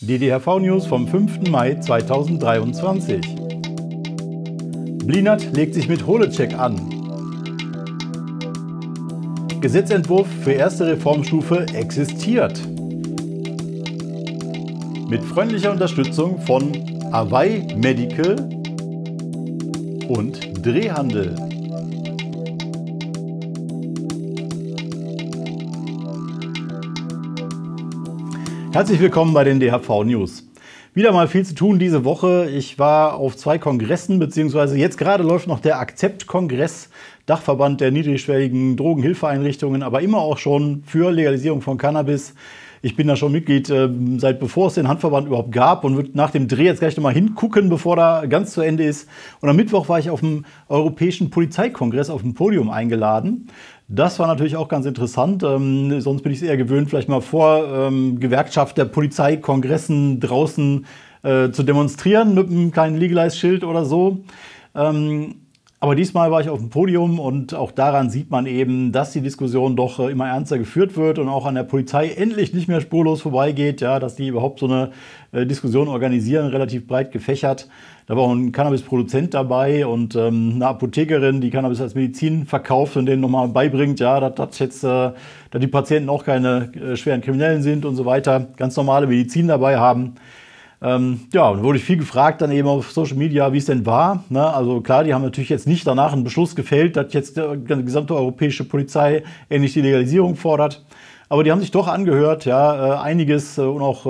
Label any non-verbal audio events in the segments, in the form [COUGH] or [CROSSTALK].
DDHV News vom 5. Mai 2023. Blinert legt sich mit Holecek an. Gesetzentwurf für erste Reformstufe existiert. Mit freundlicher Unterstützung von Hawaii Medical und Drehhandel. Herzlich willkommen bei den DHV News. Wieder mal viel zu tun diese Woche. Ich war auf zwei Kongressen, beziehungsweise jetzt gerade läuft noch der Akzept-Kongress, Dachverband der niedrigschwelligen Drogenhilfeeinrichtungen, aber immer auch schon für Legalisierung von Cannabis ich bin da schon Mitglied ähm, seit bevor es den Handverband überhaupt gab und würde nach dem Dreh jetzt gleich nochmal hingucken, bevor da ganz zu Ende ist. Und am Mittwoch war ich auf dem Europäischen Polizeikongress auf dem Podium eingeladen. Das war natürlich auch ganz interessant. Ähm, sonst bin ich es eher gewöhnt, vielleicht mal vor ähm, Gewerkschaft der Polizeikongressen draußen äh, zu demonstrieren mit einem kleinen Legalize-Schild oder so. Ähm, aber diesmal war ich auf dem Podium und auch daran sieht man eben, dass die Diskussion doch äh, immer ernster geführt wird und auch an der Polizei endlich nicht mehr spurlos vorbeigeht, ja, dass die überhaupt so eine äh, Diskussion organisieren, relativ breit gefächert. Da war auch ein Cannabisproduzent dabei und ähm, eine Apothekerin, die Cannabis als Medizin verkauft und denen nochmal beibringt, ja, dass, dass jetzt, äh, dass die Patienten auch keine äh, schweren Kriminellen sind und so weiter, ganz normale Medizin dabei haben. Ähm, ja, und wurde ich viel gefragt dann eben auf Social Media, wie es denn war. Ne? Also klar, die haben natürlich jetzt nicht danach einen Beschluss gefällt, dass jetzt äh, die gesamte europäische Polizei endlich die Legalisierung fordert. Aber die haben sich doch angehört, ja, äh, einiges äh, und auch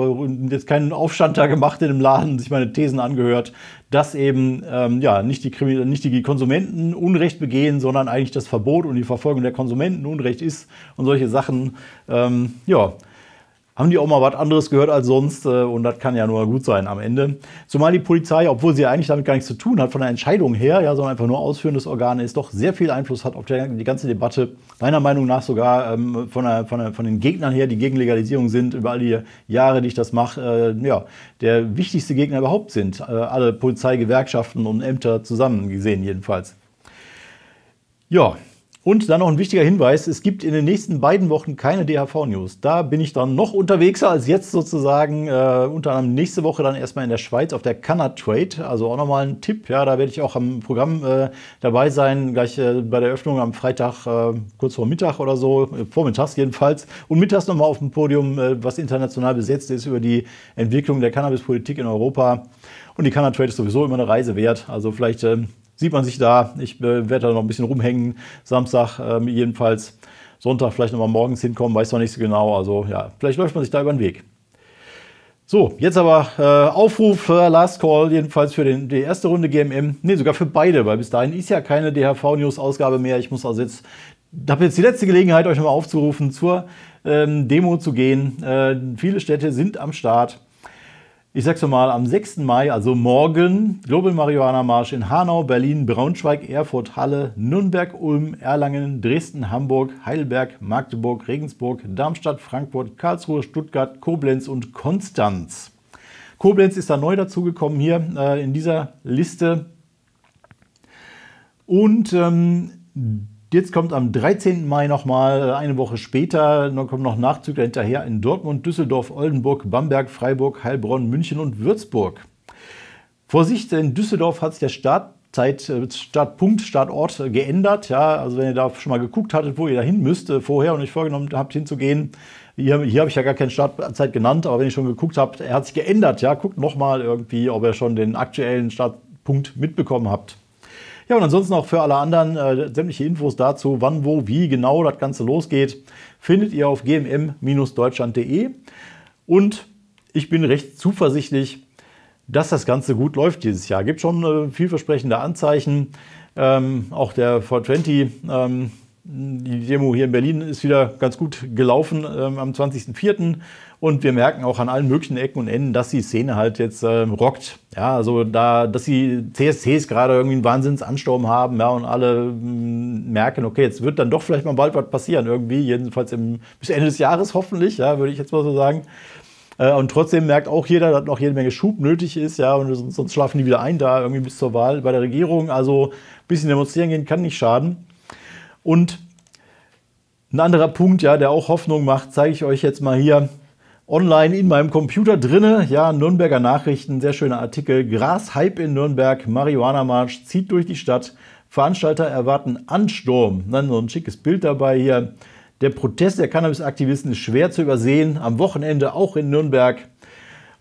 jetzt keinen Aufstand da gemacht in dem Laden, sich meine Thesen angehört, dass eben ähm, ja, nicht, die nicht die Konsumenten Unrecht begehen, sondern eigentlich das Verbot und die Verfolgung der Konsumenten Unrecht ist und solche Sachen. Ähm, ja, haben die auch mal was anderes gehört als sonst äh, und das kann ja nur gut sein am Ende. Zumal die Polizei, obwohl sie eigentlich damit gar nichts zu tun hat, von der Entscheidung her, ja, sondern einfach nur ausführendes Organ ist, doch sehr viel Einfluss hat auf die ganze Debatte. Meiner Meinung nach sogar ähm, von, der, von, der, von, den Gegnern her, die gegen Legalisierung sind, über all die Jahre, die ich das mache, äh, ja, der wichtigste Gegner überhaupt sind. Äh, alle Polizeigewerkschaften und Ämter zusammen gesehen jedenfalls. Ja, und dann noch ein wichtiger Hinweis, es gibt in den nächsten beiden Wochen keine DHV-News. Da bin ich dann noch unterwegs als jetzt sozusagen. Äh, unter anderem nächste Woche dann erstmal in der Schweiz auf der Canard Trade. Also auch nochmal ein Tipp. Ja, da werde ich auch am Programm äh, dabei sein, gleich äh, bei der Eröffnung am Freitag, äh, kurz vor Mittag oder so, äh, vormittags jedenfalls. Und mittags nochmal auf dem Podium, äh, was international besetzt ist über die Entwicklung der Cannabispolitik in Europa. Und die Canard Trade ist sowieso immer eine Reise wert. Also vielleicht ähm, sieht man sich da. Ich äh, werde da noch ein bisschen rumhängen. Samstag äh, jedenfalls. Sonntag vielleicht nochmal morgens hinkommen, weiß noch nicht so genau. Also ja, vielleicht läuft man sich da über den Weg. So, jetzt aber äh, Aufruf, äh, Last Call, jedenfalls für den, die erste Runde GMM. Ne, sogar für beide, weil bis dahin ist ja keine DHV-News-Ausgabe mehr. Ich muss also jetzt, habe jetzt die letzte Gelegenheit, euch nochmal aufzurufen, zur ähm, Demo zu gehen. Äh, viele Städte sind am Start ich sag's mal, am 6. Mai, also morgen, Global Marihuana Marsch in Hanau, Berlin, Braunschweig, Erfurt, Halle, Nürnberg, Ulm, Erlangen, Dresden, Hamburg, Heidelberg, Magdeburg, Regensburg, Darmstadt, Frankfurt, Karlsruhe, Stuttgart, Koblenz und Konstanz. Koblenz ist da neu dazugekommen hier äh, in dieser Liste. Und ähm, Jetzt kommt am 13. Mai nochmal, äh, eine Woche später, dann kommen noch Nachzügler hinterher in Dortmund, Düsseldorf, Oldenburg, Bamberg, Freiburg, Heilbronn, München und Würzburg. Vorsicht, in Düsseldorf hat sich der Start Zeit, äh, Startpunkt, Startort äh, geändert. Ja, also wenn ihr da schon mal geguckt hattet, wo ihr da hin müsst vorher und euch vorgenommen habt, hinzugehen. Hier, hier habe ich ja gar keine Startzeit genannt, aber wenn ihr schon geguckt habt, er hat sich geändert. Ja, guckt nochmal irgendwie, ob ihr schon den aktuellen Startpunkt mitbekommen habt. Ja, und ansonsten auch für alle anderen äh, sämtliche Infos dazu, wann, wo, wie genau das Ganze losgeht, findet ihr auf gmm-deutschland.de. Und ich bin recht zuversichtlich, dass das Ganze gut läuft dieses Jahr. Gibt schon äh, vielversprechende Anzeichen. Ähm, auch der 420 ähm, die Demo hier in Berlin ist wieder ganz gut gelaufen ähm, am 20.04. Und wir merken auch an allen möglichen Ecken und Enden, dass die Szene halt jetzt ähm, rockt. Ja, also da, dass die CSCs gerade irgendwie einen Wahnsinnsansturm haben, ja, und alle m, mm, merken, okay, jetzt wird dann doch vielleicht mal bald was passieren irgendwie, jedenfalls im, bis Ende des Jahres hoffentlich, ja, würde ich jetzt mal so sagen. Äh, und trotzdem merkt auch jeder, dass noch jede Menge Schub nötig ist, ja, und sonst schlafen die wieder ein da irgendwie bis zur Wahl bei der Regierung. Also ein bisschen demonstrieren gehen kann nicht schaden. Und ein anderer Punkt, ja, der auch Hoffnung macht, zeige ich euch jetzt mal hier online in meinem Computer drinne. Ja, Nürnberger Nachrichten, sehr schöner Artikel. Grashype in Nürnberg, Marihuana-Marsch zieht durch die Stadt. Veranstalter erwarten Ansturm. Dann so ein schickes Bild dabei hier. Der Protest der Cannabis-Aktivisten ist schwer zu übersehen. Am Wochenende auch in Nürnberg.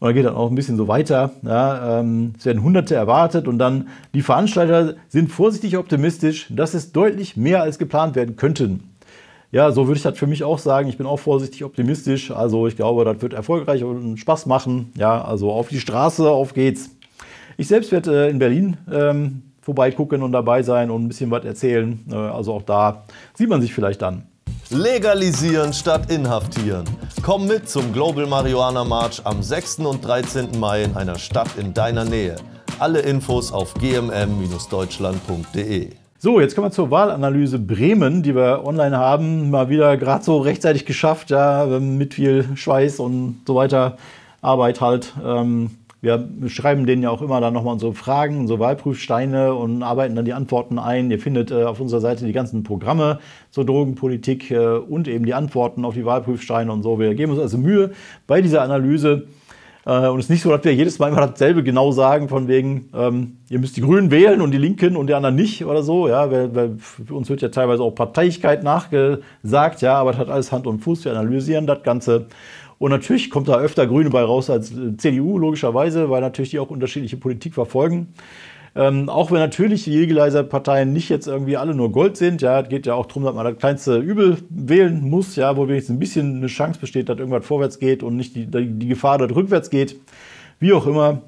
Und dann geht dann auch ein bisschen so weiter. Ja, ähm, es werden Hunderte erwartet und dann die Veranstalter sind vorsichtig optimistisch, dass es deutlich mehr als geplant werden könnten. Ja, so würde ich das für mich auch sagen. Ich bin auch vorsichtig optimistisch. Also ich glaube, das wird erfolgreich und Spaß machen. Ja, also auf die Straße, auf geht's. Ich selbst werde äh, in Berlin ähm, vorbeigucken und dabei sein und ein bisschen was erzählen. Äh, also auch da sieht man sich vielleicht dann. Legalisieren statt inhaftieren. Komm mit zum Global Marihuana March am 6. und 13. Mai in einer Stadt in deiner Nähe. Alle Infos auf gmm-deutschland.de. So, jetzt kommen wir zur Wahlanalyse Bremen, die wir online haben. Mal wieder gerade so rechtzeitig geschafft, ja, mit viel Schweiß und so weiter. Arbeit halt. Ähm wir schreiben denen ja auch immer dann nochmal unsere Fragen, unsere Wahlprüfsteine und arbeiten dann die Antworten ein. Ihr findet äh, auf unserer Seite die ganzen Programme zur Drogenpolitik äh, und eben die Antworten auf die Wahlprüfsteine und so. Wir geben uns also Mühe bei dieser Analyse. Äh, und es ist nicht so, dass wir jedes Mal immer dasselbe genau sagen, von wegen, ähm, ihr müsst die Grünen wählen und die Linken und die anderen nicht oder so. Ja, weil, weil uns wird ja teilweise auch Parteiigkeit nachgesagt, ja, aber das hat alles Hand und Fuß. Wir analysieren das Ganze und natürlich kommt da öfter Grüne bei raus als äh, CDU, logischerweise, weil natürlich die auch unterschiedliche Politik verfolgen. Ähm, auch wenn natürlich die Jegelizer Parteien nicht jetzt irgendwie alle nur Gold sind, ja, es geht ja auch darum, dass man das kleinste Übel wählen muss, ja, wo wenigstens ein bisschen eine Chance besteht, dass irgendwas vorwärts geht und nicht die, die Gefahr, dass rückwärts geht. Wie auch immer.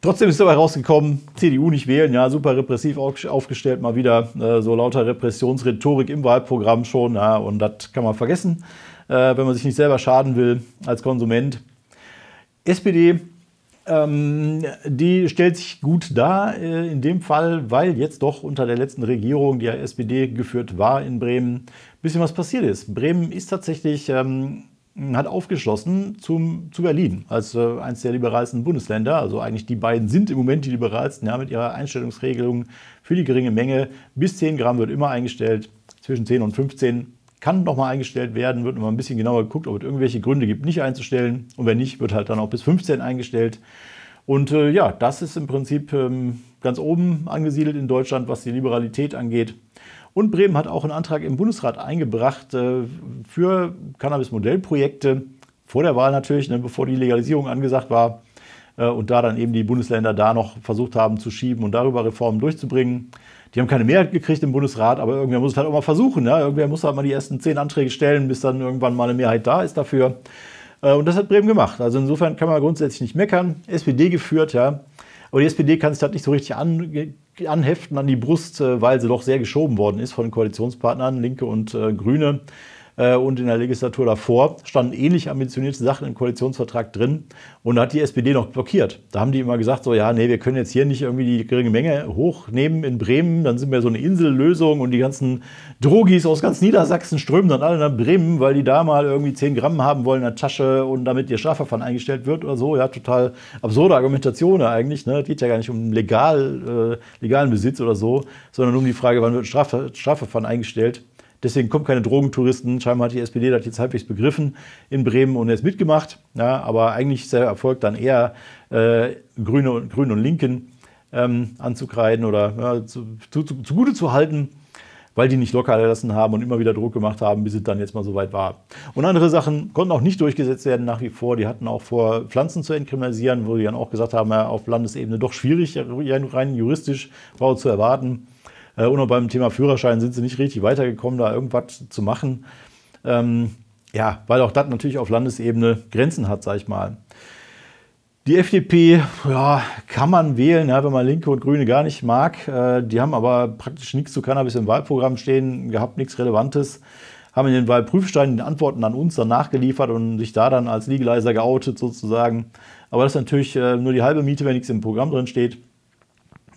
Trotzdem ist dabei rausgekommen, CDU nicht wählen, ja, super repressiv aufgestellt, mal wieder äh, so lauter Repressionsrhetorik im Wahlprogramm schon, ja, und das kann man vergessen. Äh, wenn man sich nicht selber schaden will als Konsument. SPD, ähm, die stellt sich gut dar äh, in dem Fall, weil jetzt doch unter der letzten Regierung, die ja SPD geführt war in Bremen, ein bisschen was passiert ist. Bremen ist tatsächlich, ähm, hat aufgeschlossen zum, zu Berlin als äh, eines der liberalsten Bundesländer. Also eigentlich die beiden sind im Moment die liberalsten, ja, mit ihrer Einstellungsregelung für die geringe Menge. Bis 10 Gramm wird immer eingestellt, zwischen 10 und 15 Gramm kann nochmal eingestellt werden, wird nochmal ein bisschen genauer geguckt, ob es irgendwelche Gründe gibt, nicht einzustellen. Und wenn nicht, wird halt dann auch bis 15 eingestellt. Und äh, ja, das ist im Prinzip ähm, ganz oben angesiedelt in Deutschland, was die Liberalität angeht. Und Bremen hat auch einen Antrag im Bundesrat eingebracht äh, für Cannabis-Modellprojekte, vor der Wahl natürlich, ne, bevor die Legalisierung angesagt war. Äh, und da dann eben die Bundesländer da noch versucht haben zu schieben und darüber Reformen durchzubringen. Die haben keine Mehrheit gekriegt im Bundesrat, aber irgendwer muss es halt auch mal versuchen. Ne? Irgendwer muss halt mal die ersten zehn Anträge stellen, bis dann irgendwann mal eine Mehrheit da ist dafür. Äh, und das hat Bremen gemacht. Also insofern kann man grundsätzlich nicht meckern. SPD geführt, ja. Aber die SPD kann sich das nicht so richtig an, anheften an die Brust, äh, weil sie doch sehr geschoben worden ist von Koalitionspartnern, Linke und äh, Grüne. Äh, und in der Legislatur davor standen ähnlich ambitionierte Sachen im Koalitionsvertrag drin und da hat die SPD noch blockiert. Da haben die immer gesagt, so ja, nee, wir können jetzt hier nicht irgendwie die geringe Menge hochnehmen in Bremen, dann sind wir so eine Insellösung und die ganzen Drogis aus ganz Niedersachsen strömen dann alle nach Bremen, weil die da mal irgendwie 10 Gramm haben wollen in der Tasche und damit ihr Strafverfahren eingestellt wird oder so. Ja, total absurde Argumentation eigentlich. Ne? Geht ja gar nicht um legal, äh, legalen Besitz oder so, sondern um die Frage, wann wird ein Strafverfahren eingestellt. Deswegen kommen keine Drogentouristen. Scheinbar hat die SPD das jetzt halbwegs begriffen in Bremen und jetzt mitgemacht. Ja, aber eigentlich ist der Erfolg dann eher äh, Grüne und, und Linken ähm, anzukreiden oder ja, zu, zu, zu, zugute zu halten, weil die nicht locker gelassen haben und immer wieder Druck gemacht haben, bis es dann jetzt mal so weit war. Und andere Sachen konnten auch nicht durchgesetzt werden nach wie vor. Die hatten auch vor, Pflanzen zu entkriminalisieren, wo die dann auch gesagt haben, ja, auf Landesebene doch schwierig, rein juristisch war zu erwarten. Äh, und auch beim Thema Führerschein sind sie nicht richtig weitergekommen, da irgendwas zu machen. Ähm, ja, weil auch das natürlich auf Landesebene Grenzen hat, sag ich mal. Die FDP, ja, kann man wählen, ja, wenn man Linke und Grüne gar nicht mag. Äh, die haben aber praktisch nichts zu Cannabis im Wahlprogramm stehen gehabt, nichts Relevantes. Haben in den Wahlprüfsteinen die Antworten an uns dann nachgeliefert und sich da dann als Legalizer geoutet sozusagen. Aber das ist natürlich äh, nur die halbe Miete, wenn nichts im Programm drin steht.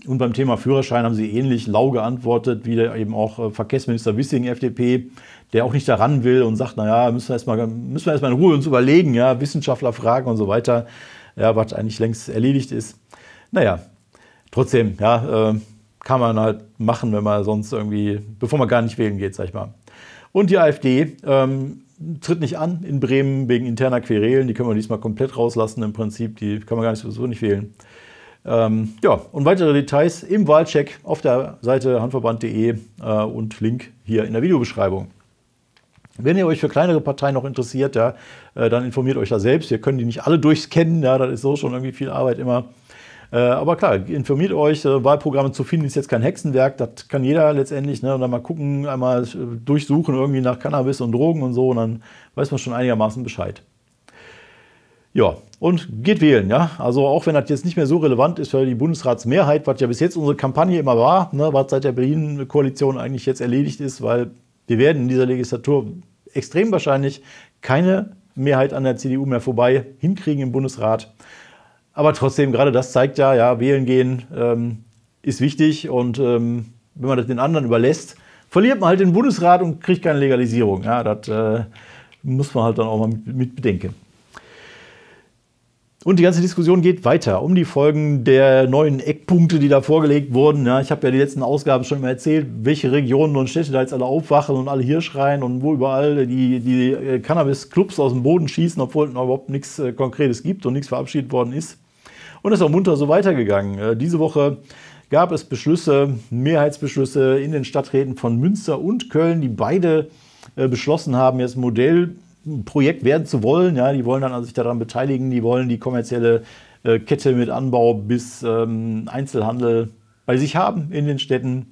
Und beim Thema Führerschein haben sie ähnlich lau geantwortet, wie eben auch äh, Verkehrsminister Wissing, FDP, der auch nicht daran will und sagt, naja, müssen wir erstmal, müssen wir erstmal in Ruhe uns überlegen, ja, Wissenschaftler fragen und so weiter, ja, was eigentlich längst erledigt ist. Naja, trotzdem, ja, äh, kann man halt machen, wenn man sonst irgendwie, bevor man gar nicht wählen geht, sag ich mal. Und die AfD ähm, tritt nicht an in Bremen wegen interner Querelen, die können wir diesmal komplett rauslassen im Prinzip, die kann man gar nicht sowieso nicht wählen. Ähm, ja, und weitere Details im Wahlcheck auf der Seite handverband.de äh, und Link hier in der Videobeschreibung. Wenn ihr euch für kleinere Parteien noch interessiert, ja, äh, dann informiert euch da selbst. Wir können die nicht alle durchscannen, ja, das ist so schon irgendwie viel Arbeit immer. Äh, aber klar, informiert euch, äh, Wahlprogramme zu finden ist jetzt kein Hexenwerk, das kann jeder letztendlich. Ne? Und dann mal gucken, einmal äh, durchsuchen irgendwie nach Cannabis und Drogen und so, und dann weiß man schon einigermaßen Bescheid. Ja, und geht wählen, ja. Also auch wenn das jetzt nicht mehr so relevant ist für die Bundesratsmehrheit, was ja bis jetzt unsere Kampagne immer war, ne, was seit der Berlin-Koalition eigentlich jetzt erledigt ist, weil wir werden in dieser Legislatur extrem wahrscheinlich keine Mehrheit an der CDU mehr vorbei hinkriegen im Bundesrat. Aber trotzdem, gerade das zeigt ja, ja, wählen gehen ähm, ist wichtig und ähm, wenn man das den anderen überlässt, verliert man halt den Bundesrat und kriegt keine Legalisierung. Ja, das äh, muss man halt dann auch mal mit, mit bedenken. Und die ganze Diskussion geht weiter um die Folgen der neuen Eckpunkte, die da vorgelegt wurden. Ja, ich habe ja die letzten Ausgaben schon immer erzählt, welche Regionen und Städte da jetzt alle aufwachen und alle hier schreien und wo überall die, die äh, Cannabis-Clubs aus dem Boden schießen, obwohl noch überhaupt nichts äh, Konkretes gibt und nichts verabschiedet worden ist. Und es ist auch munter so weitergegangen. Äh, diese Woche gab es Beschlüsse, Mehrheitsbeschlüsse in den Stadträten von Münster und Köln, die beide beschlossen haben, jetzt Modell Projekt werden zu wollen. Ja, die wollen dann also sich daran beteiligen, die wollen die kommerzielle äh, Kette mit Anbau bis ähm, Einzelhandel bei sich haben in den Städten.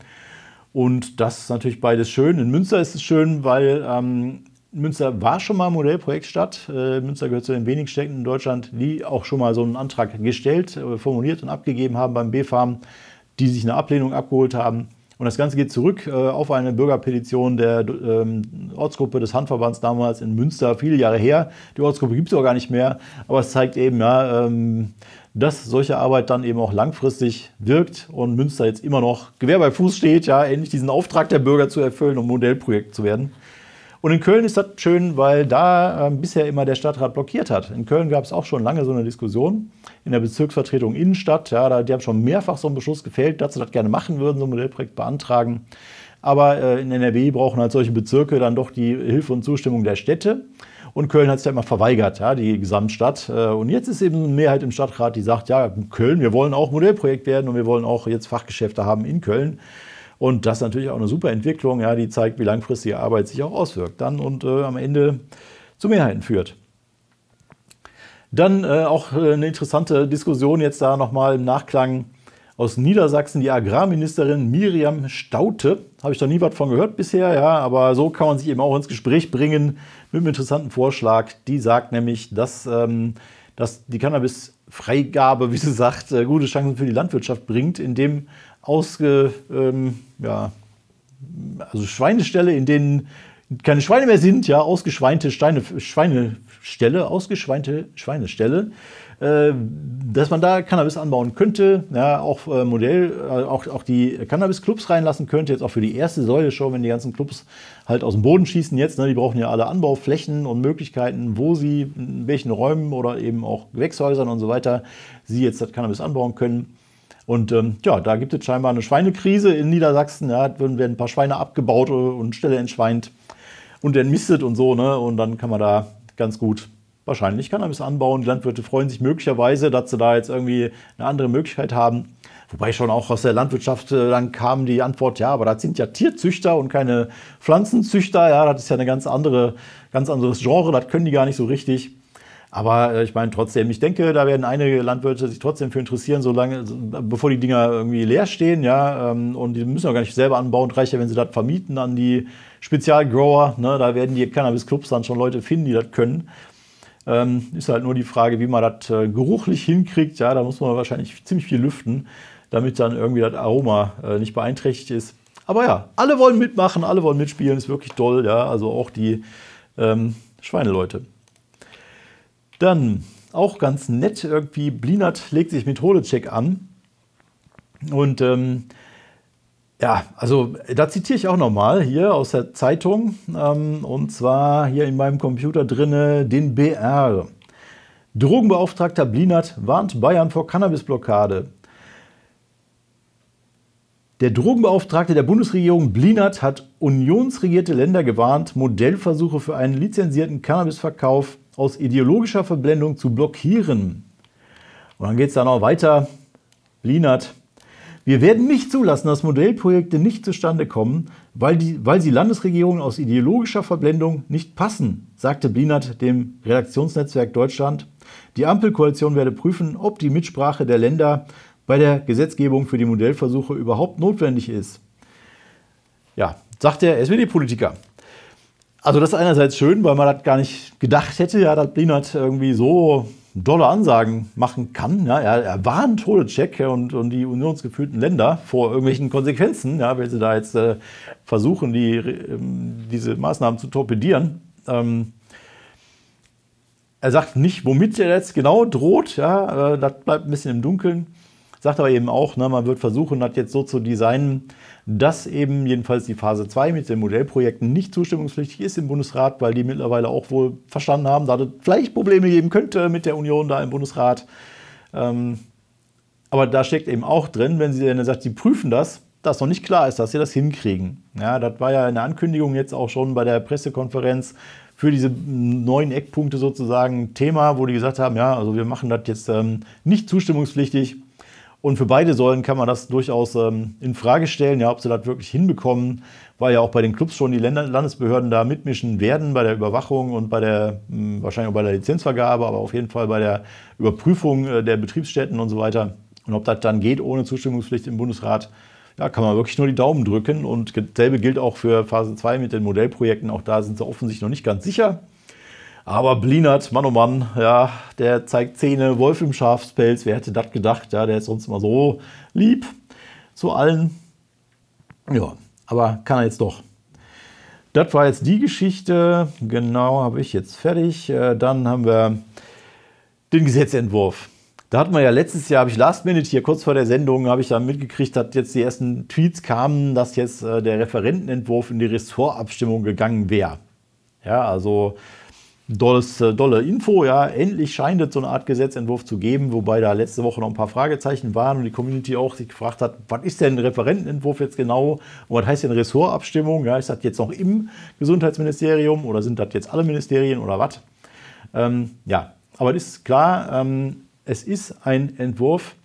Und das ist natürlich beides schön. In Münster ist es schön, weil ähm, Münster war schon mal Modellprojektstadt. Äh, Münster gehört zu den wenigen Städten in Deutschland, die auch schon mal so einen Antrag gestellt, äh, formuliert und abgegeben haben beim BFAM, die sich eine Ablehnung abgeholt haben. Und das Ganze geht zurück äh, auf eine Bürgerpetition der ähm, Ortsgruppe des Handverbands damals in Münster, viele Jahre her. Die Ortsgruppe gibt es auch gar nicht mehr, aber es zeigt eben, ja, ähm, dass solche Arbeit dann eben auch langfristig wirkt und Münster jetzt immer noch Gewehr bei Fuß steht, ja, endlich diesen Auftrag der Bürger zu erfüllen, um Modellprojekt zu werden. Und in Köln ist das schön, weil da äh, bisher immer der Stadtrat blockiert hat. In Köln gab es auch schon lange so eine Diskussion in der Bezirksvertretung Innenstadt. Ja, da, die haben schon mehrfach so einen Beschluss gefällt, dass sie das gerne machen würden, so ein Modellprojekt beantragen. Aber äh, in NRW brauchen halt solche Bezirke dann doch die Hilfe und Zustimmung der Städte. Und Köln hat es ja immer verweigert, ja, die Gesamtstadt. Äh, und jetzt ist eben eine Mehrheit im Stadtrat, die sagt, ja, Köln, wir wollen auch Modellprojekt werden und wir wollen auch jetzt Fachgeschäfte haben in Köln. Und das ist natürlich auch eine super Entwicklung, ja, die zeigt, wie langfristige Arbeit sich auch auswirkt dann und äh, am Ende zu Mehrheiten führt. Dann äh, auch äh, eine interessante Diskussion jetzt da nochmal im Nachklang aus Niedersachsen, die Agrarministerin Miriam Staute. Habe ich noch nie was von gehört bisher, ja, aber so kann man sich eben auch ins Gespräch bringen mit einem interessanten Vorschlag. Die sagt nämlich, dass, ähm, dass die Cannabis-Freigabe, wie sie sagt, äh, gute Chancen für die Landwirtschaft bringt, indem ausge, ähm, ja, also Schweineställe, in denen keine Schweine mehr sind, ja, ausgeschweinte Steine, Schweineställe, ausgeschweinte Schweineställe, äh, dass man da Cannabis anbauen könnte, ja, auch äh, Modell, äh, auch, auch die Cannabis-Clubs reinlassen könnte, jetzt auch für die erste Säule schon, wenn die ganzen Clubs halt aus dem Boden schießen jetzt, ne, die brauchen ja alle Anbauflächen und Möglichkeiten, wo sie, in welchen Räumen oder eben auch Gewächshäusern und so weiter, sie jetzt das Cannabis anbauen können und ähm, ja, da gibt es scheinbar eine Schweinekrise in Niedersachsen. Ja, da werden ein paar Schweine abgebaut äh, und Ställe entschweint und entmistet und so. Ne? Und dann kann man da ganz gut wahrscheinlich Cannabis anbauen. Die Landwirte freuen sich möglicherweise, dass sie da jetzt irgendwie eine andere Möglichkeit haben. Wobei schon auch aus der Landwirtschaft äh, dann kam die Antwort, ja, aber das sind ja Tierzüchter und keine Pflanzenzüchter. Ja, das ist ja ein ganz andere, ganz anderes Genre. Das können die gar nicht so richtig. Aber äh, ich meine trotzdem, ich denke, da werden einige Landwirte sich trotzdem für interessieren, solange, bevor die Dinger irgendwie leer stehen, ja. Ähm, und die müssen auch gar nicht selber anbauen, reicht ja, wenn sie das vermieten an die Spezialgrower. Ne? Da werden die Cannabis-Clubs dann schon Leute finden, die das können. Ähm, ist halt nur die Frage, wie man das äh, geruchlich hinkriegt. Ja, da muss man wahrscheinlich ziemlich viel lüften, damit dann irgendwie das Aroma äh, nicht beeinträchtigt ist. Aber ja, alle wollen mitmachen, alle wollen mitspielen, ist wirklich toll. Ja, also auch die ähm, Schweineleute. Dann auch ganz nett irgendwie, Blinert legt sich mit Holocheck an. Und ähm, ja, also da zitiere ich auch nochmal hier aus der Zeitung. Ähm, und zwar hier in meinem Computer drinne den BR. Drogenbeauftragter Blinert warnt Bayern vor Cannabisblockade. Der Drogenbeauftragte der Bundesregierung Blinert hat unionsregierte Länder gewarnt, Modellversuche für einen lizenzierten Cannabisverkauf aus ideologischer Verblendung zu blockieren. Und dann geht es da noch weiter. Lienert. Wir werden nicht zulassen, dass Modellprojekte nicht zustande kommen, weil, die, weil sie Landesregierungen aus ideologischer Verblendung nicht passen, sagte Blinert dem Redaktionsnetzwerk Deutschland. Die Ampelkoalition werde prüfen, ob die Mitsprache der Länder bei der Gesetzgebung für die Modellversuche überhaupt notwendig ist. Ja, sagt der SPD-Politiker. Also das ist einerseits schön, weil man das gar nicht gedacht hätte, ja, dass Blinert irgendwie so dolle Ansagen machen kann. Ja, er, er warnt Holecek und, und die unionsgeführten Länder vor irgendwelchen Konsequenzen, ja, wenn sie da jetzt äh, versuchen, die, äh, diese Maßnahmen zu torpedieren. Ähm, er sagt nicht, womit er jetzt genau droht. Ja, äh, das bleibt ein bisschen im Dunkeln. Sagt aber eben auch, ne, man wird versuchen, das jetzt so zu designen, dass eben jedenfalls die Phase 2 mit den Modellprojekten nicht zustimmungspflichtig ist im Bundesrat, weil die mittlerweile auch wohl verstanden haben, dass es vielleicht Probleme geben könnte mit der Union da im Bundesrat. Ähm, aber da steckt eben auch drin, wenn sie dann sagt, sie prüfen das, dass noch nicht klar ist, dass sie das hinkriegen. Ja, das war ja eine Ankündigung jetzt auch schon bei der Pressekonferenz für diese neuen Eckpunkte sozusagen Thema, wo die gesagt haben, ja, also wir machen das jetzt ähm, nicht zustimmungspflichtig, und für beide Säulen kann man das durchaus ähm, in Frage stellen, ja, ob sie das wirklich hinbekommen, weil ja auch bei den Clubs schon die Länder Landesbehörden da mitmischen werden bei der Überwachung und bei der, mh, hm, wahrscheinlich auch bei der Lizenzvergabe, aber auf jeden Fall bei der Überprüfung äh, der Betriebsstätten und so weiter. Und ob das dann geht ohne Zustimmungspflicht im Bundesrat, ja, kann man wirklich nur die Daumen drücken. Und dasselbe gilt auch für Phase 2 mit den Modellprojekten. Auch da sind sie offensichtlich noch nicht ganz sicher. Aber Blinert, Mann oh Mann, ja, der zeigt Zähne, Wolf im Schafspelz, wer hätte das gedacht, ja, der ist sonst immer so lieb zu allen. Ja, aber kann er jetzt doch. Das war jetzt die Geschichte, genau, habe ich jetzt fertig. Äh, dann haben wir den Gesetzentwurf. Da hatten wir ja letztes Jahr, habe ich Last Minute hier kurz vor der Sendung, habe ich dann mitgekriegt, dass jetzt die ersten Tweets kamen, dass jetzt äh, der Referentenentwurf in die Ressortabstimmung gegangen wäre. Ja, also dolles, äh, dolle Info. Ja, endlich scheint es so eine Art Gesetzentwurf zu geben, wobei da letzte Woche noch ein paar Fragezeichen waren und die Community auch sich gefragt hat, was ist denn ein Referentenentwurf jetzt genau und was heißt denn Ressortabstimmung? Ja, ist das jetzt noch im Gesundheitsministerium oder sind das jetzt alle Ministerien oder was? Ähm, ja, aber es ist klar, ähm, es ist ein Entwurf,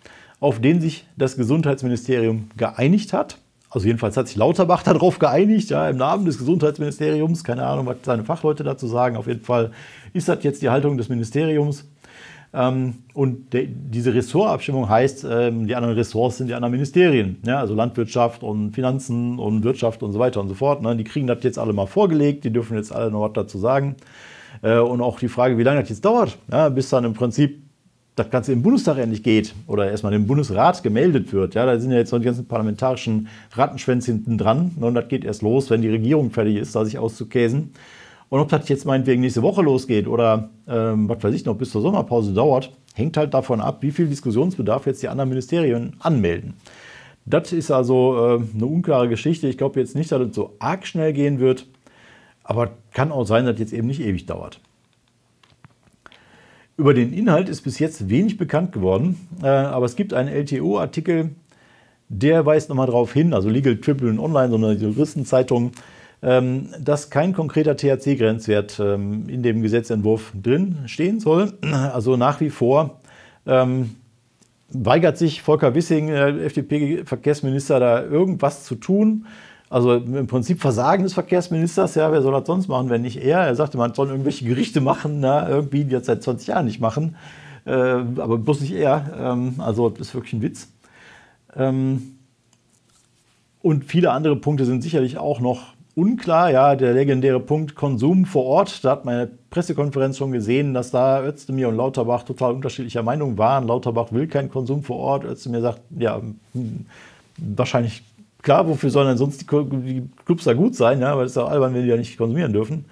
auf den sich das Gesundheitsministerium geeinigt hat. Also jedenfalls hat sich Lauterbach [LAUGHS] darauf geeinigt, ja, im Namen des Gesundheitsministeriums, keine Ahnung, was seine Fachleute dazu sagen. Auf jeden Fall ist das jetzt die Haltung des Ministeriums. Ähm, und diese Ressortabstimmung heißt, ähm, die anderen Ressorts sind die anderen Ministerien, ja, also Landwirtschaft und Finanzen und Wirtschaft und so weiter und so fort. Ne. Die kriegen das jetzt alle mal vorgelegt, die dürfen jetzt alle noch was dazu sagen. Äh, und auch die Frage, wie lange das jetzt dauert, bis dann im Prinzip das Ganze im Bundestag endlich geht oder erstmal im Bundesrat gemeldet wird. Ja, da sind ja jetzt noch die ganzen parlamentarischen Rattenschwänze hinten dran. Ne, und das geht erst los, wenn die Regierung fertig ist, da sich auszukäsen. Und ob das jetzt meinetwegen nächste Woche losgeht oder ähm, was weiß ich noch bis zur Sommerpause dauert, hängt halt davon ab, wie viel Diskussionsbedarf jetzt die anderen Ministerien anmelden. Das ist also äh, eine unklare Geschichte. Ich glaube jetzt nicht, dass es das so arg schnell gehen wird, aber kann auch sein, dass das jetzt eben nicht ewig dauert. Über den Inhalt ist bis jetzt wenig bekannt geworden, äh, aber es gibt einen LTO-Artikel, der weist nochmal darauf hin, also Legal Tribune Online, so eine Juristenzeitung, ähm, dass kein konkreter THC-Grenzwert ähm, in dem Gesetzentwurf drin stehen soll. Also nach wie vor ähm, weigert sich Volker Wissing, äh, FDP-Verkehrsminister, da irgendwas zu tun. Also im Prinzip Versagen des Verkehrsministers, ja, wer soll das sonst machen, wenn nicht er? Er sagte, man soll irgendwelche Gerichte machen, na, irgendwie, die jetzt seit 20 Jahren nicht machen. Äh, aber bloß nicht er. Ähm, also das ist wirklich ein Witz. Ähm, und viele andere Punkte sind sicherlich auch noch unklar. Ja, der legendäre Punkt Konsum vor Ort, da hat meine Pressekonferenz schon gesehen, dass da Özdemir und Lauterbach total unterschiedlicher Meinung waren. Lauterbach will keinen Konsum vor Ort. Özdemir sagt, ja, hm, wahrscheinlich klar, wofür sollen denn sonst die Clubs da gut sein, ja, weil es ist ja albern, wenn die ja nicht konsumieren dürfen.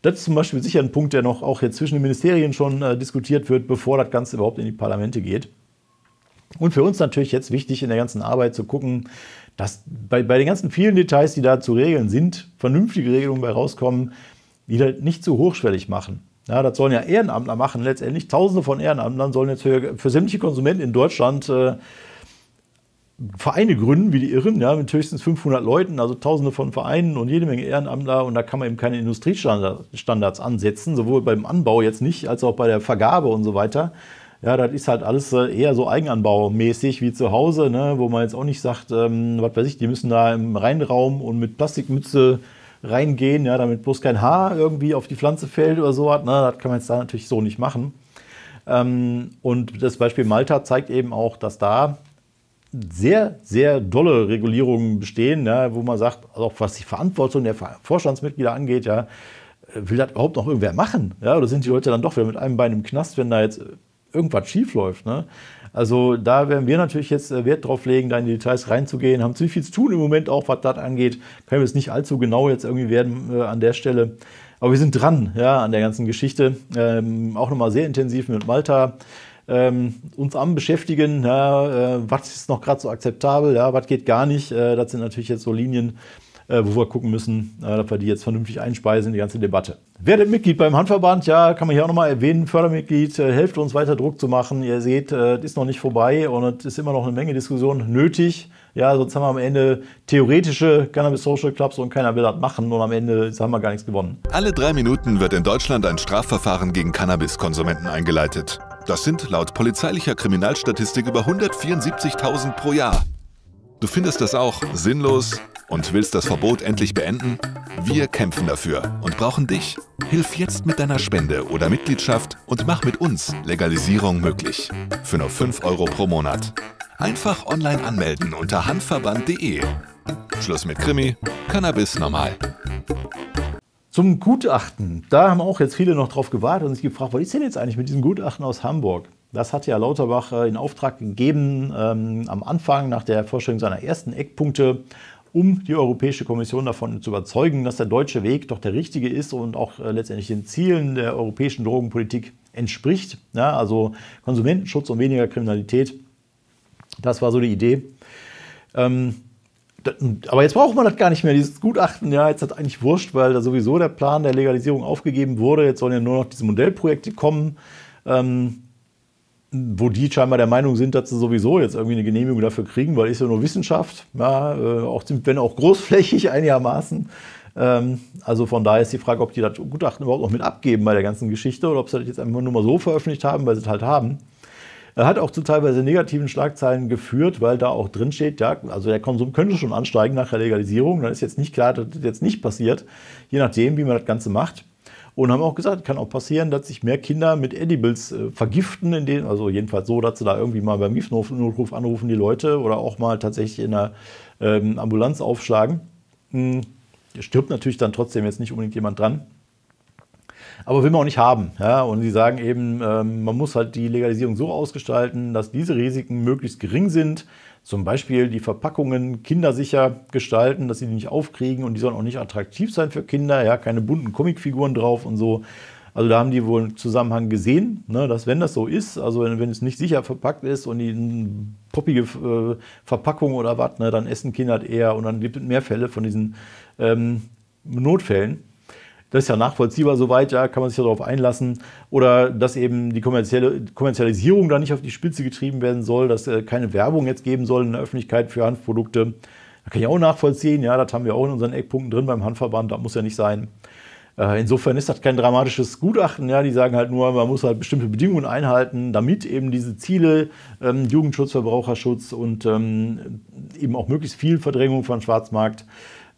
Das ist zum Beispiel sicher ein Punkt, der noch auch jetzt zwischen den Ministerien schon äh, diskutiert wird, bevor das Ganze überhaupt in die Parlamente geht. Und für uns natürlich jetzt wichtig in der ganzen Arbeit zu gucken, dass bei, bei den ganzen vielen Details, die da zu regeln sind, vernünftige Regelungen bei rauskommen, die das nicht zu hochschwellig machen. Ja, das sollen ja Ehrenamtler machen letztendlich. Tausende von Ehrenamtlern sollen jetzt für, für sämtliche Konsumenten in Deutschland äh, Vereine gründen, wie die Irren, ja, mit höchstens 500 Leuten, also Tausende von Vereinen und jede Menge Ehrenamtler. Und da kann man eben keine Industriestandards ansetzen, sowohl beim Anbau jetzt nicht, als auch bei der Vergabe und so weiter. Ja, das ist halt alles äh, eher so eigenanbaumäßig wie zu Hause, ne, wo man jetzt auch nicht sagt, ähm, was weiß ich, die müssen da im Reinraum und mit Plastikmütze reingehen, ja, damit bloß kein Haar irgendwie auf die Pflanze fällt oder so hat. Ne, das kann man jetzt da natürlich so nicht machen. Ähm, und das Beispiel Malta zeigt eben auch, dass da sehr, sehr dolle Regulierungen bestehen, ja, wo man sagt, also auch was die Verantwortung der Vorstandsmitglieder angeht, ja, will das überhaupt noch irgendwer machen? Ja, oder sind die Leute dann doch wieder mit einem Bein im Knast, wenn da jetzt äh, irgendwas schiefläuft? Ne? Also da werden wir natürlich jetzt äh, Wert drauf legen, da in die Details reinzugehen, haben ziemlich viel zu tun im Moment auch, was das angeht. Können wir es nicht allzu genau jetzt irgendwie werden äh, an der Stelle. Aber wir sind dran, ja, an der ganzen Geschichte. Ähm, auch nochmal sehr intensiv mit Malta ähm, uns am beschäftigen, ja, äh, was ist noch gerade so akzeptabel, ja, was geht gar nicht. Äh, das sind natürlich jetzt so Linien, äh, wo wir gucken müssen, äh, dass wir die jetzt vernünftig einspeisen in die ganze Debatte. Werdet Mitglied beim Handverband, ja, kann man hier auch nochmal erwähnen, Fördermitglied, äh, helft uns weiter Druck zu machen. Ihr seht, es äh, ist noch nicht vorbei und es ist immer noch eine Menge Diskussion nötig. Ja, sonst haben wir am Ende theoretische Cannabis Social Clubs und keiner will das machen und am Ende haben wir gar nichts gewonnen. Alle drei Minuten wird in Deutschland ein Strafverfahren gegen Cannabiskonsumenten eingeleitet. Das sind laut polizeilicher Kriminalstatistik über 174.000 pro Jahr. Du findest das auch sinnlos und willst das Verbot endlich beenden? Wir kämpfen dafür und brauchen dich. Hilf jetzt mit deiner Spende oder Mitgliedschaft und mach mit uns Legalisierung möglich. Für nur 5 Euro pro Monat. Einfach online anmelden unter handverband.de. Schluss mit Krimi, Cannabis normal. Zum Gutachten. Da haben auch jetzt viele noch drauf gewartet und sich gefragt, was ist denn jetzt eigentlich mit diesem Gutachten aus Hamburg? Das hat ja Lauterbach äh, in Auftrag gegeben ähm, am Anfang nach der Vorstellung seiner ersten Eckpunkte, um die Europäische Kommission davon zu überzeugen, dass der deutsche Weg doch der richtige ist und auch äh, letztendlich den Zielen der europäischen Drogenpolitik entspricht. Ja, also Konsumentenschutz und weniger Kriminalität. Das war so die Idee. Ähm, aber jetzt braucht man das gar nicht mehr, dieses Gutachten. Ja, jetzt ist das eigentlich wurscht, weil da sowieso der Plan der Legalisierung aufgegeben wurde. Jetzt sollen ja nur noch diese Modellprojekte kommen, ähm, wo die scheinbar der Meinung sind, dass sie sowieso jetzt irgendwie eine Genehmigung dafür kriegen, weil ist ja nur Wissenschaft, ja, äh, auch, wenn auch großflächig [LAUGHS] einigermaßen. Ähm, also von daher ist die Frage, ob die das Gutachten überhaupt noch mit abgeben bei der ganzen Geschichte oder ob sie das jetzt einfach nur mal so veröffentlicht haben, weil sie es halt haben. Er Hat auch zu teilweise negativen Schlagzeilen geführt, weil da auch drin steht, ja, also der Konsum könnte schon ansteigen nach der Legalisierung. Dann ist jetzt nicht klar, dass das jetzt nicht passiert, je nachdem, wie man das Ganze macht. Und haben auch gesagt, kann auch passieren, dass sich mehr Kinder mit Edibles äh, vergiften, in denen, also jedenfalls so, dass sie da irgendwie mal beim Notruf anrufen, die Leute, oder auch mal tatsächlich in der ähm, Ambulanz aufschlagen. Hm, stirbt natürlich dann trotzdem jetzt nicht unbedingt jemand dran aber will man auch nicht haben. Ja? Und sie sagen eben, ähm, man muss halt die Legalisierung so ausgestalten, dass diese Risiken möglichst gering sind. Zum Beispiel die Verpackungen kindersicher gestalten, dass sie die nicht aufkriegen und die sollen auch nicht attraktiv sein für Kinder. Ja, keine bunten Comicfiguren drauf und so. Also da haben die wohl einen Zusammenhang gesehen, ne, dass wenn das so ist, also wenn, wenn es nicht sicher verpackt ist und die äh, poppige äh, Verpackung oder was, ne, dann essen Kinder halt eher und dann gibt es mehr Fälle von diesen ähm, Notfällen. Das ist ja nachvollziehbar soweit, ja, kann man sich ja darauf einlassen. Oder dass eben die kommerzielle, Kommerzialisierung da nicht auf die Spitze getrieben werden soll, dass äh, keine Werbung jetzt geben soll in der Öffentlichkeit für Hanfprodukte. Da kann ich auch nachvollziehen, ja, das haben wir auch in unseren Eckpunkten drin beim Handverband, das muss ja nicht sein. Äh, insofern ist das kein dramatisches Gutachten. Ja, die sagen halt nur, man muss halt bestimmte Bedingungen einhalten, damit eben diese Ziele ähm, Jugendschutz, Verbraucherschutz und ähm, eben auch möglichst viel Verdrängung von Schwarzmarkt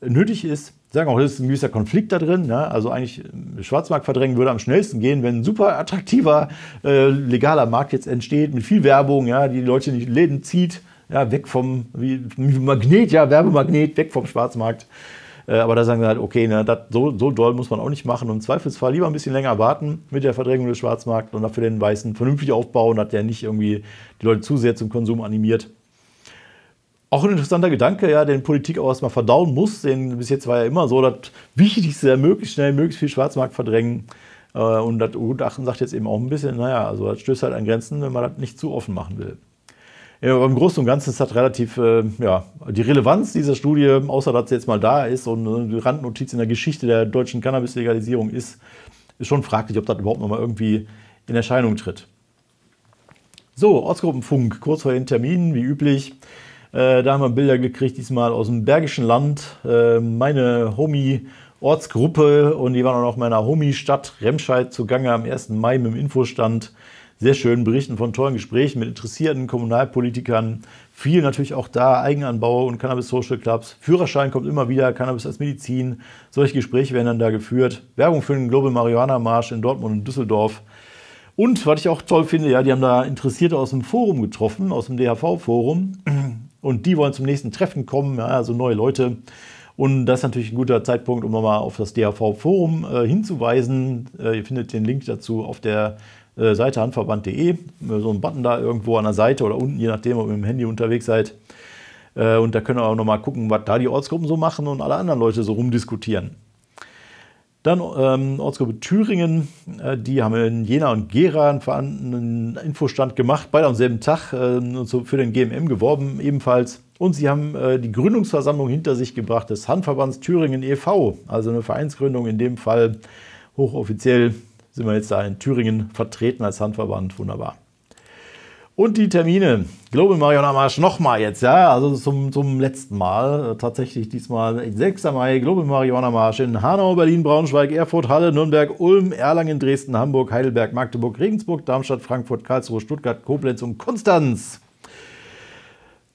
äh, nötig ist sagen auch, das ist ein gewisser Konflikt da drin. Ne? Also eigentlich äh, Schwarzmarkt verdrängen würde am schnellsten gehen, wenn ein super attraktiver, äh, legaler Markt jetzt entsteht mit viel Werbung, ja, die Leute in die Läden zieht, ja, weg vom wie, Magnet, ja, Werbemagnet, weg vom Schwarzmarkt. Äh, aber da sagen wir halt, okay, ne, dat, so, so doll muss man auch nicht machen. Und im Zweifelsfall lieber ein bisschen länger warten mit der Verdrängung des Schwarzmarkts und dafür den Weißen vernünftig aufbauen, hat der nicht irgendwie die Leute zu sehr zum Konsum animiert. Auch ein interessanter Gedanke, ja, den Politik auch erstmal verdauen muss. Denn bis jetzt war ja immer so, das Wichtigste, möglichst schnell, möglichst viel Schwarzmarkt verdrängen. Äh, und das Gutachten sagt jetzt eben auch ein bisschen, naja, also das stößt halt an Grenzen, wenn man das nicht zu offen machen will. Ja, aber im Großen und Ganzen ist das relativ, äh, ja, die Relevanz dieser Studie, außer dass sie jetzt mal da ist und eine äh, Randnotiz in der Geschichte der deutschen Cannabis-Legalisierung ist, ist schon fraglich, ob das überhaupt nochmal irgendwie in Erscheinung tritt. So, Ortsgruppenfunk, kurz vor den Terminen, wie üblich. Äh, da haben wir Bilder gekriegt, diesmal aus dem Bergischen Land. Äh, meine Homie. Ortsgruppe und die waren auch noch meiner Homie-Stadt Remscheid zugange am 1. Mai mit dem Infostand. Sehr schön berichten von tollen Gesprächen mit interessierten Kommunalpolitikern. Viel natürlich auch da, Eigenanbau und Cannabis-Social Clubs. Führerschein kommt immer wieder, Cannabis als Medizin. Solche Gespräche werden dann da geführt. Werbung für den Global Marihuana Marsch in Dortmund und Düsseldorf. Und was ich auch toll finde, ja, die haben da Interessierte aus dem Forum getroffen, aus dem DHV-Forum und die wollen zum nächsten Treffen kommen, ja, also neue Leute. Und das ist natürlich ein guter Zeitpunkt, um nochmal auf das dhv forum äh, hinzuweisen. Äh, ihr findet den Link dazu auf der äh, Seite handverband.de. Äh, so ein Button da irgendwo an der Seite oder unten, je nachdem, ob ihr mit dem Handy unterwegs seid. Äh, und da könnt ihr auch nochmal gucken, was da die Ortsgruppen so machen und alle anderen Leute so rumdiskutieren. Dann ähm, Ortsgruppe Thüringen, äh, die haben in Jena und Gera einen Infostand gemacht, beide am selben Tag äh, für den GMM geworben ebenfalls. Und sie haben äh, die Gründungsversammlung hinter sich gebracht des Handverbands Thüringen e.V., also eine Vereinsgründung in dem Fall hochoffiziell sind wir jetzt da in Thüringen vertreten als Handverband, wunderbar. Und die Termine. Global Mariana Marsch nochmal jetzt, ja, also zum, zum letzten Mal. Äh, tatsächlich diesmal 6. Mai, Global Mariana Marsch in Hanau, Berlin, Braunschweig, Erfurt, Halle, Nürnberg, Ulm, Erlangen, Dresden, Hamburg, Heidelberg, Magdeburg, Regensburg, Darmstadt, Frankfurt, Karlsruhe, Stuttgart, Koblenz und Konstanz.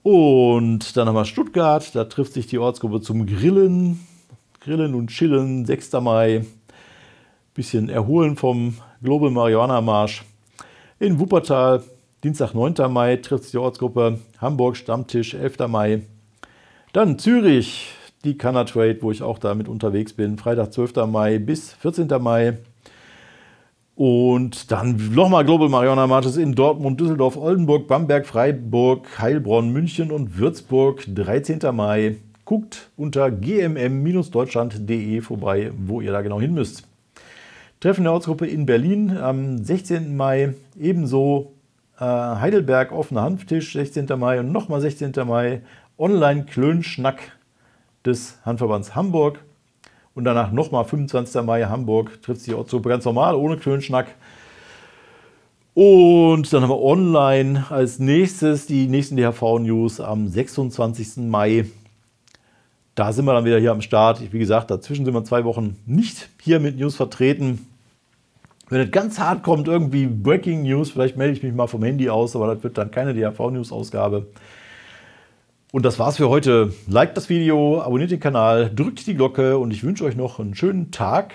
Und dann haben wir Stuttgart, da trifft sich die Ortsgruppe zum Grillen. Grillen und Chillen, 6. Mai. Bisschen erholen vom Global Marihuana Marsch. In Wuppertal Dienstag, 9. Mai, trifft sich die Ortsgruppe. Hamburg, Stammtisch, 11. Mai. Dann Zürich, die Cannatrade, wo ich auch damit unterwegs bin. Freitag, 12. Mai bis 14. Mai. Und dann nochmal Global Mariana Matches in Dortmund, Düsseldorf, Oldenburg, Bamberg, Freiburg, Heilbronn, München und Würzburg, 13. Mai. Guckt unter gmm-deutschland.de vorbei, wo ihr da genau hin müsst. Treffen der Ortsgruppe in Berlin am 16. Mai, ebenso äh, Heidelberg, offener Hanftisch, 16. Mai und nochmal 16. Mai, Online-Klönschnack des Handverbands Hamburg. Und danach nochmal 25. Mai Hamburg, trifft sich Otto ganz normal, ohne Klönschnack. Und dann haben wir online als nächstes die nächsten DHV-News am 26. Mai. Da sind wir dann wieder hier am Start. Wie gesagt, dazwischen sind wir zwei Wochen nicht hier mit News vertreten. Wenn es ganz hart kommt, irgendwie Breaking News, vielleicht melde ich mich mal vom Handy aus, aber das wird dann keine dhv news ausgabe Und das war's für heute. Liked das Video, abonniert den Kanal, drückt die Glocke und ich wünsche euch noch einen schönen Tag,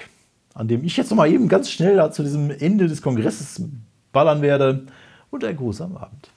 an dem ich jetzt noch mal eben ganz schnell zu diesem Ende des Kongresses ballern werde und einen Gruß Abend.